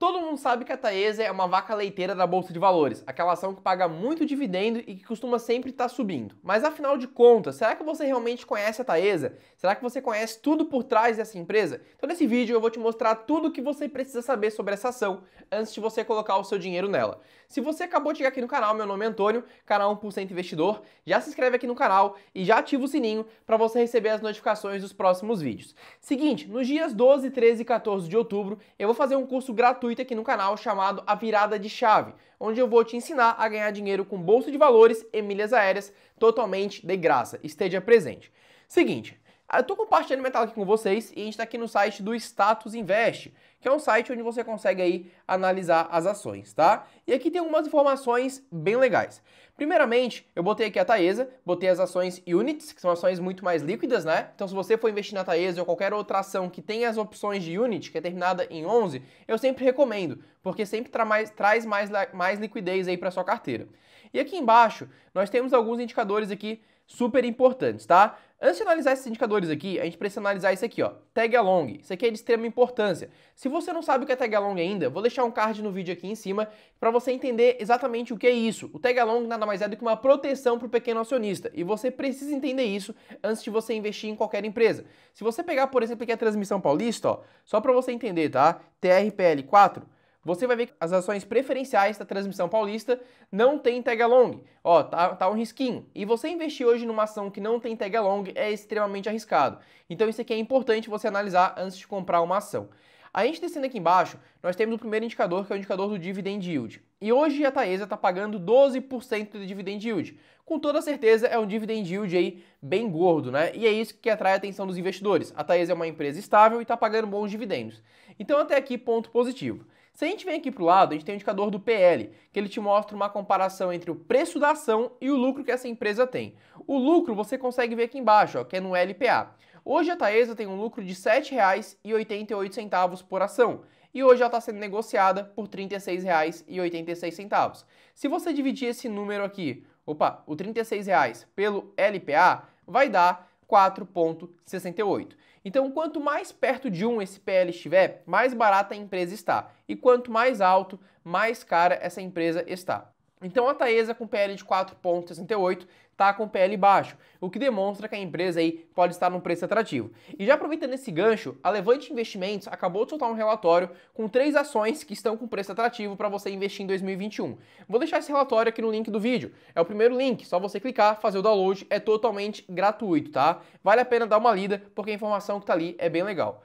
Todo mundo sabe que a Taesa é uma vaca leiteira da bolsa de valores, aquela ação que paga muito dividendo e que costuma sempre estar tá subindo. Mas afinal de contas, será que você realmente conhece a Taesa? Será que você conhece tudo por trás dessa empresa? Então nesse vídeo eu vou te mostrar tudo o que você precisa saber sobre essa ação antes de você colocar o seu dinheiro nela. Se você acabou de chegar aqui no canal, meu nome é Antônio, canal 1% Investidor, já se inscreve aqui no canal e já ativa o sininho para você receber as notificações dos próximos vídeos. Seguinte, nos dias 12, 13 e 14 de outubro eu vou fazer um curso gratuito gratuita aqui no canal chamado A Virada de Chave, onde eu vou te ensinar a ganhar dinheiro com bolsa de valores e milhas aéreas totalmente de graça. Esteja presente. Seguinte, ah, eu estou compartilhando mental aqui com vocês e a gente está aqui no site do Status Invest, que é um site onde você consegue aí analisar as ações, tá? E aqui tem algumas informações bem legais. Primeiramente, eu botei aqui a Taesa, botei as ações units, que são ações muito mais líquidas, né? Então se você for investir na Taesa ou qualquer outra ação que tenha as opções de unit, que é terminada em 11, eu sempre recomendo, porque sempre tra mais, traz mais, mais liquidez aí para sua carteira. E aqui embaixo, nós temos alguns indicadores aqui super importantes, tá? Antes de analisar esses indicadores aqui, a gente precisa analisar isso aqui, ó, tag along. Isso aqui é de extrema importância. Se você não sabe o que é tag along ainda, vou deixar um card no vídeo aqui em cima para você entender exatamente o que é isso. O tag along nada mais é do que uma proteção para o pequeno acionista e você precisa entender isso antes de você investir em qualquer empresa. Se você pegar, por exemplo, aqui a transmissão paulista, ó, só para você entender, tá? TRPL 4 você vai ver que as ações preferenciais da transmissão paulista não tem tag-along. Ó, tá, tá um risquinho. E você investir hoje numa ação que não tem tag-along é extremamente arriscado. Então isso aqui é importante você analisar antes de comprar uma ação. A gente descendo aqui embaixo, nós temos o primeiro indicador, que é o indicador do Dividend Yield. E hoje a Taesa está pagando 12% de Dividend Yield. Com toda certeza é um Dividend Yield aí bem gordo, né? E é isso que atrai a atenção dos investidores. A Taesa é uma empresa estável e está pagando bons dividendos. Então até aqui ponto positivo. Se a gente vem aqui para o lado, a gente tem o indicador do PL, que ele te mostra uma comparação entre o preço da ação e o lucro que essa empresa tem. O lucro você consegue ver aqui embaixo, ó, que é no LPA. Hoje a Taesa tem um lucro de R$ 7,88 por ação e hoje ela está sendo negociada por R$ 36,86. Se você dividir esse número aqui, opa, o R$ 36,00 pelo LPA, vai dar 4,68. Então, quanto mais perto de 1 esse PL estiver, mais barata a empresa está. E quanto mais alto, mais cara essa empresa está. Então a Taesa com PL de 4,68 está com PL baixo, o que demonstra que a empresa aí pode estar num preço atrativo. E já aproveitando esse gancho, a Levante Investimentos acabou de soltar um relatório com três ações que estão com preço atrativo para você investir em 2021. Vou deixar esse relatório aqui no link do vídeo. É o primeiro link, só você clicar, fazer o download, é totalmente gratuito, tá? Vale a pena dar uma lida, porque a informação que está ali é bem legal.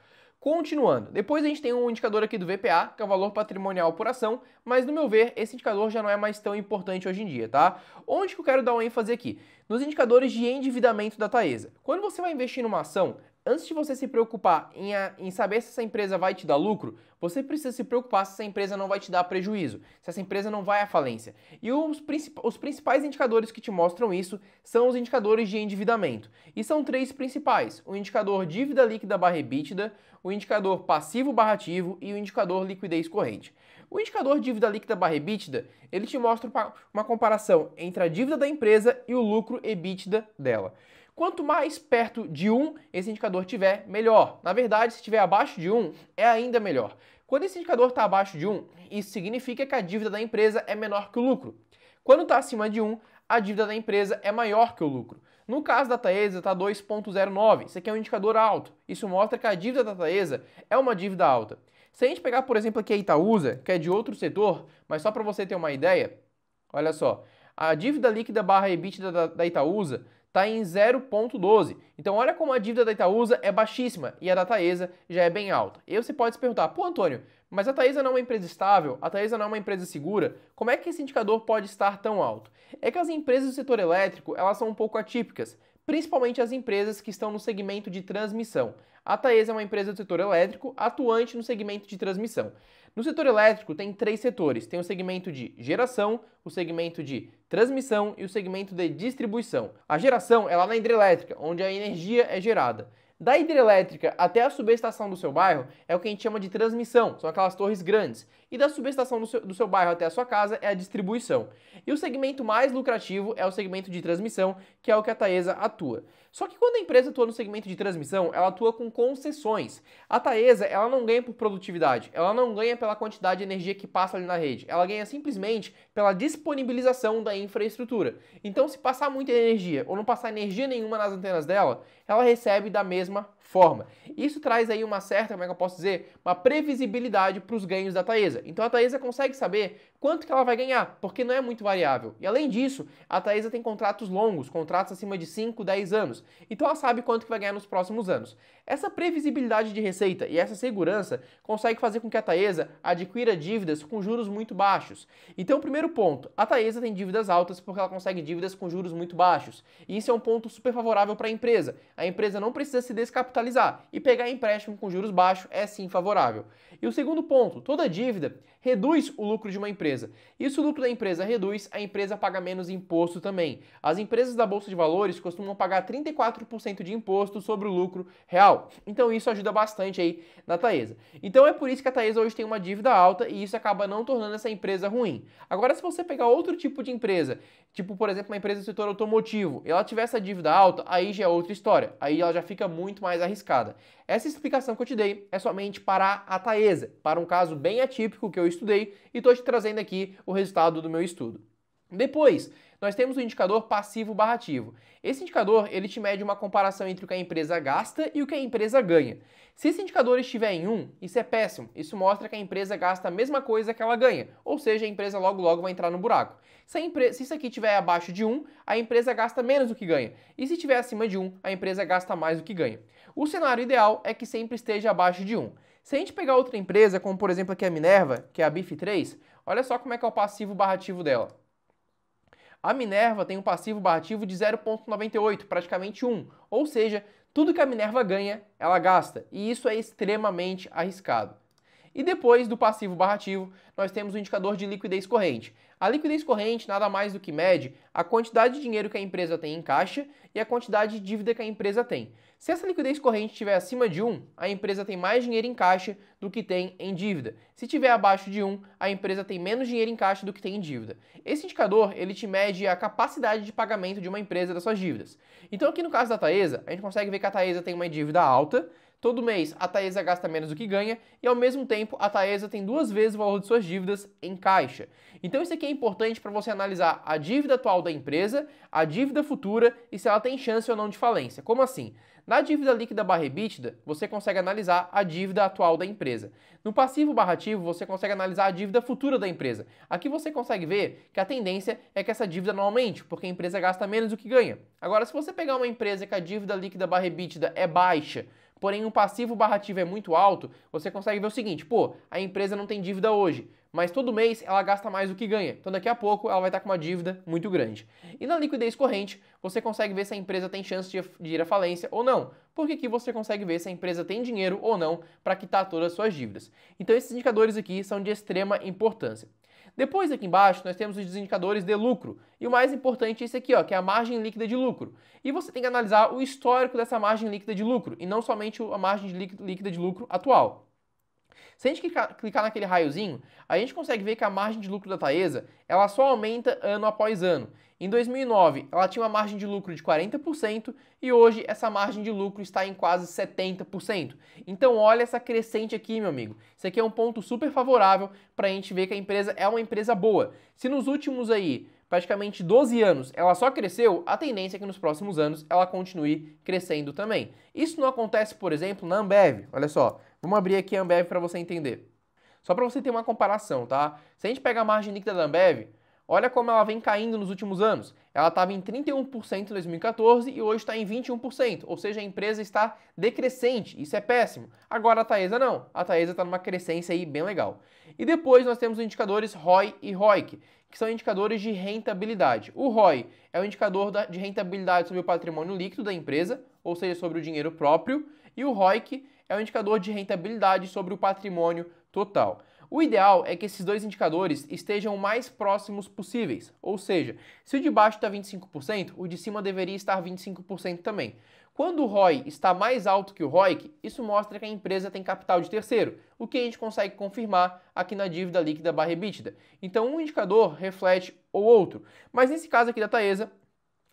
Continuando, depois a gente tem um indicador aqui do VPA, que é o valor patrimonial por ação, mas no meu ver, esse indicador já não é mais tão importante hoje em dia, tá? Onde que eu quero dar uma ênfase aqui? Nos indicadores de endividamento da Taesa. Quando você vai investir numa ação, antes de você se preocupar em, a, em, saber se essa empresa vai te dar lucro, você precisa se preocupar se essa empresa não vai te dar prejuízo, se essa empresa não vai à falência. E os, princip, os principais indicadores que te mostram isso são os indicadores de endividamento. E são três principais: o indicador dívida líquida barra EBITDA, o indicador passivo barra ativo e o indicador liquidez corrente. O indicador dívida líquida barra EBITDA, ele te mostra uma comparação entre a dívida da empresa e o lucro EBITDA dela. Quanto mais perto de 1 esse indicador tiver, melhor. Na verdade, se estiver abaixo de 1, é ainda melhor. Quando esse indicador está abaixo de 1, isso significa que a dívida da empresa é menor que o lucro. Quando está acima de 1, a dívida da empresa é maior que o lucro. No caso da Taesa, está 2,09. Isso aqui é um indicador alto. Isso mostra que a dívida da Taesa é uma dívida alta. Se a gente pegar, por exemplo, aqui a Itaúsa, que é de outro setor, mas só para você ter uma ideia, olha só, a dívida líquida barra EBITDA da, da Itaúsa está em 0,12. Então olha como a dívida da Itaúsa é baixíssima e a da Taesa já é bem alta. E você pode se perguntar, pô Antônio, mas a Taesa não é uma empresa estável, a Taesa não é uma empresa segura, como é que esse indicador pode estar tão alto? É que as empresas do setor elétrico elas são um pouco atípicas principalmente as empresas que estão no segmento de transmissão. A Taesa é uma empresa do setor elétrico atuante no segmento de transmissão. No setor elétrico tem três setores: tem o segmento de geração, o segmento de transmissão e o segmento de distribuição. A geração é lá na hidrelétrica, onde a energia é gerada. Da hidrelétrica até a subestação do seu bairro é o que a gente chama de transmissão, são aquelas torres grandes e da subestação do seu, do seu bairro até a sua casa é a distribuição. E o segmento mais lucrativo é o segmento de transmissão, que é o que a Taesa atua. Só que quando a empresa atua no segmento de transmissão, ela atua com concessões. A Taesa, ela não ganha por produtividade, ela não ganha pela quantidade de energia que passa ali na rede, ela ganha simplesmente pela disponibilização da infraestrutura. Então, se passar muita energia ou não passar energia nenhuma nas antenas dela, ela recebe da mesma forma. Isso traz aí uma certa, como é que eu posso dizer, uma previsibilidade para os ganhos da Taesa. Então a Taesa consegue saber quanto que ela vai ganhar, porque não é muito variável. E além disso, a Taesa tem contratos longos, contratos acima de 5, 10 anos. Então ela sabe quanto que vai ganhar nos próximos anos. Essa previsibilidade de receita e essa segurança consegue fazer com que a Taesa adquira dívidas com juros muito baixos. Então, primeiro ponto, a Taesa tem dívidas altas porque ela consegue dívidas com juros muito baixos. E isso é um ponto super favorável para a empresa. A empresa não precisa se descapitar capitalizar e pegar empréstimo com juros baixos é sim favorável. E o segundo ponto, toda dívida reduz o lucro de uma empresa. E se o lucro da empresa reduz, a empresa paga menos imposto também. As empresas da Bolsa de Valores costumam pagar 34% de imposto sobre o lucro real. Então isso ajuda bastante aí na Taesa. Então é por isso que a Taesa hoje tem uma dívida alta e isso acaba não tornando essa empresa ruim. Agora se você pegar outro tipo de empresa, tipo por exemplo uma empresa do setor automotivo, ela tiver essa dívida alta, aí já é outra história. Aí ela já fica muito mais arriscada. Essa explicação que eu te dei é somente para a Taesa, para um caso bem atípico que eu estudei e estou te trazendo aqui o resultado do meu estudo. Depois, nós temos o indicador passivo barra ativo. Esse indicador, ele te mede uma comparação entre o que a empresa gasta e o que a empresa ganha. Se esse indicador estiver em 1, isso é péssimo. Isso mostra que a empresa gasta a mesma coisa que ela ganha, ou seja, a empresa logo logo vai entrar no buraco. Se, empre... se isso aqui estiver abaixo de 1, a empresa gasta menos do que ganha. E se estiver acima de 1, a empresa gasta mais do que ganha. O cenário ideal é que sempre esteja abaixo de 1. Se a gente pegar outra empresa, como por exemplo aqui a Minerva, que é a BIF3, olha só como é que é o passivo barrativo dela. A Minerva tem um passivo barrativo de 0,98, praticamente 1, ou seja, tudo que a Minerva ganha, ela gasta, e isso é extremamente arriscado. E depois do passivo barrativo, nós temos o indicador de liquidez corrente. A liquidez corrente nada mais do que mede a quantidade de dinheiro que a empresa tem em caixa e a quantidade de dívida que a empresa tem. Se essa liquidez corrente estiver acima de 1, a empresa tem mais dinheiro em caixa do que tem em dívida. Se estiver abaixo de 1, a empresa tem menos dinheiro em caixa do que tem em dívida. Esse indicador, ele te mede a capacidade de pagamento de uma empresa das suas dívidas. Então aqui no caso da Taesa, a gente consegue ver que a Taesa tem uma dívida alta, Todo mês a Taesa gasta menos do que ganha e ao mesmo tempo a Taesa tem duas vezes o valor de suas dívidas em caixa. Então isso aqui é importante para você analisar a dívida atual da empresa, a dívida futura e se ela tem chance ou não de falência. Como assim? Na dívida líquida barra EBITDA, você consegue analisar a dívida atual da empresa. No passivo barra ativo, você consegue analisar a dívida futura da empresa. Aqui você consegue ver que a tendência é que essa dívida não aumente, porque a empresa gasta menos do que ganha. Agora, se você pegar uma empresa que a dívida líquida barra EBITDA é baixa, porém um passivo barra ativo é muito alto, você consegue ver o seguinte, pô, a empresa não tem dívida hoje, mas todo mês ela gasta mais do que ganha. Então daqui a pouco ela vai estar tá com uma dívida muito grande. E na liquidez corrente, você consegue ver se a empresa tem chance de ir à falência ou não. Porque aqui você consegue ver se a empresa tem dinheiro ou não para quitar todas as suas dívidas. Então esses indicadores aqui são de extrema importância. Depois aqui embaixo nós temos os indicadores de lucro. E o mais importante é esse aqui, ó, que é a margem líquida de lucro. E você tem que analisar o histórico dessa margem líquida de lucro e não somente a margem líquida de lucro atual. Se a gente clicar, naquele raiozinho, a gente consegue ver que a margem de lucro da Taesa, ela só aumenta ano após ano. Em 2009, ela tinha uma margem de lucro de 40% e hoje essa margem de lucro está em quase 70%. Então olha essa crescente aqui, meu amigo. Isso aqui é um ponto super favorável para a gente ver que a empresa é uma empresa boa. Se nos últimos aí praticamente 12 anos, ela só cresceu, a tendência é que nos próximos anos ela continue crescendo também. Isso não acontece, por exemplo, na Ambev. Olha só, vamos abrir aqui a Ambev para você entender. Só para você ter uma comparação, tá? Se a gente pega a margem líquida da Ambev, Olha como ela vem caindo nos últimos anos. Ela estava em 31% em 2014 e hoje está em 21%, ou seja, a empresa está decrescente, isso é péssimo. Agora a Taesa não, a Taesa está numa crescência aí bem legal. E depois nós temos os indicadores ROI e ROIC, que são indicadores de rentabilidade. O ROI é o indicador de rentabilidade sobre o patrimônio líquido da empresa, ou seja, sobre o dinheiro próprio, e o ROIC é o indicador de rentabilidade sobre o patrimônio total. O ideal é que esses dois indicadores estejam o mais próximos possíveis, ou seja, se o de baixo está 25%, o de cima deveria estar 25% também. Quando o ROI está mais alto que o ROIC, isso mostra que a empresa tem capital de terceiro, o que a gente consegue confirmar aqui na dívida líquida barra EBITDA. Então um indicador reflete o outro. Mas nesse caso aqui da Taesa,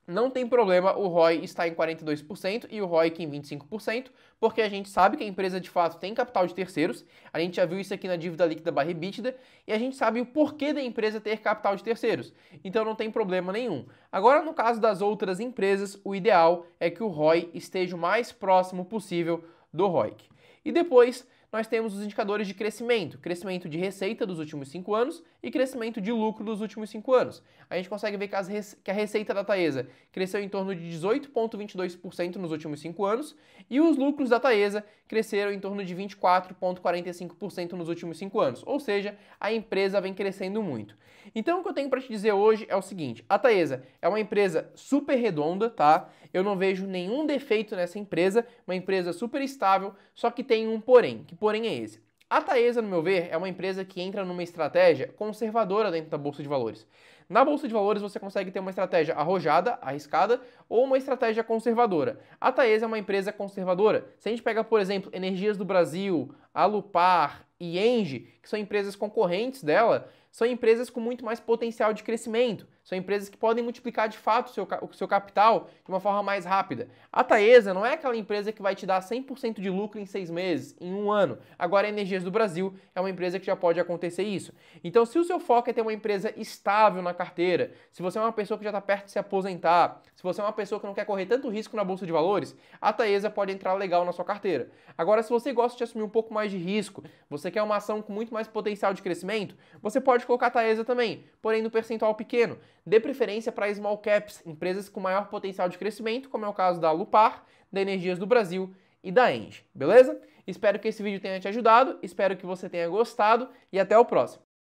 não tem problema o ROI está em 42% e o ROIC em 25%, porque a gente sabe que a empresa de fato tem capital de terceiros, a gente já viu isso aqui na dívida líquida barra EBITDA, e a gente sabe o porquê da empresa ter capital de terceiros, então não tem problema nenhum. Agora, no caso das outras empresas, o ideal é que o ROI esteja o mais próximo possível do ROIC. E depois, nós temos os indicadores de crescimento, crescimento de receita dos últimos cinco anos e crescimento de lucro dos últimos cinco anos. A gente consegue ver que, as, que a receita da Taesa cresceu em torno de 18,22% nos últimos cinco anos e os lucros da Taesa cresceram em torno de 24,45% nos últimos cinco anos, ou seja, a empresa vem crescendo muito. Então o que eu tenho para te dizer hoje é o seguinte, a Taesa é uma empresa super redonda, tá? eu não vejo nenhum defeito nessa empresa, uma empresa super estável, só que tem um porém. Que porém é esse? A Taesa, no meu ver, é uma empresa que entra numa estratégia conservadora dentro da bolsa de valores. Na bolsa de valores você consegue ter uma estratégia arrojada, arriscada ou uma estratégia conservadora. A Taesa é uma empresa conservadora. Se a gente pega, por exemplo, Energias do Brasil, Alupar e Engie, que são empresas concorrentes dela, são empresas com muito mais potencial de crescimento, são empresas que podem multiplicar de fato o seu, o seu capital de uma forma mais rápida. A Taesa não é aquela empresa que vai te dar 100% de lucro em seis meses, em um ano. Agora, a Energias do Brasil é uma empresa que já pode acontecer isso. Então, se o seu foco é ter uma empresa estável na carteira, se você é uma pessoa que já está perto de se aposentar, se você é uma pessoa que não quer correr tanto risco na bolsa de valores, a Taesa pode entrar legal na sua carteira. Agora, se você gosta de assumir um pouco mais de risco, você quer uma ação com muito mais potencial de crescimento, você pode colocar a Taesa também, porém no percentual pequeno. Dê preferência para small caps, empresas com maior potencial de crescimento, como é o caso da Lupar, da Energias do Brasil e da Enge, beleza? Espero que esse vídeo tenha te ajudado, espero que você tenha gostado e até o próximo.